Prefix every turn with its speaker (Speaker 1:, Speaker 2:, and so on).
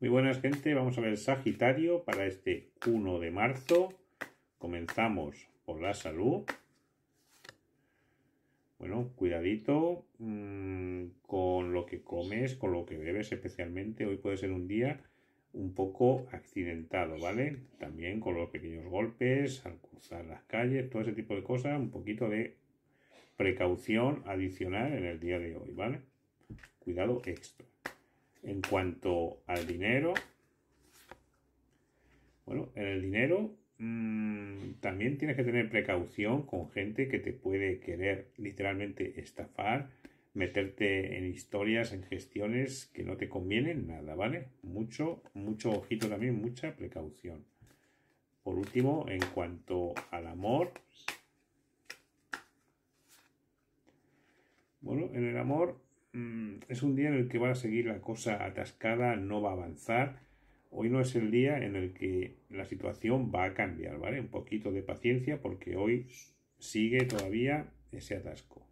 Speaker 1: Muy buenas gente, vamos a ver Sagitario para este 1 de marzo. Comenzamos por la salud. Bueno, cuidadito mm, con lo que comes, con lo que bebes especialmente. Hoy puede ser un día un poco accidentado, ¿vale? También con los pequeños golpes, al cruzar las calles, todo ese tipo de cosas. Un poquito de precaución adicional en el día de hoy, ¿vale? Cuidado extra. En cuanto al dinero, bueno, en el dinero mm, también tienes que tener precaución con gente que te puede querer literalmente estafar, meterte en historias, en gestiones que no te convienen nada, ¿vale? Mucho, mucho ojito también, mucha precaución. Por último, en cuanto al amor, bueno, en el amor Mm, es un día en el que va a seguir la cosa atascada, no va a avanzar. Hoy no es el día en el que la situación va a cambiar, ¿vale? Un poquito de paciencia porque hoy sigue todavía ese atasco.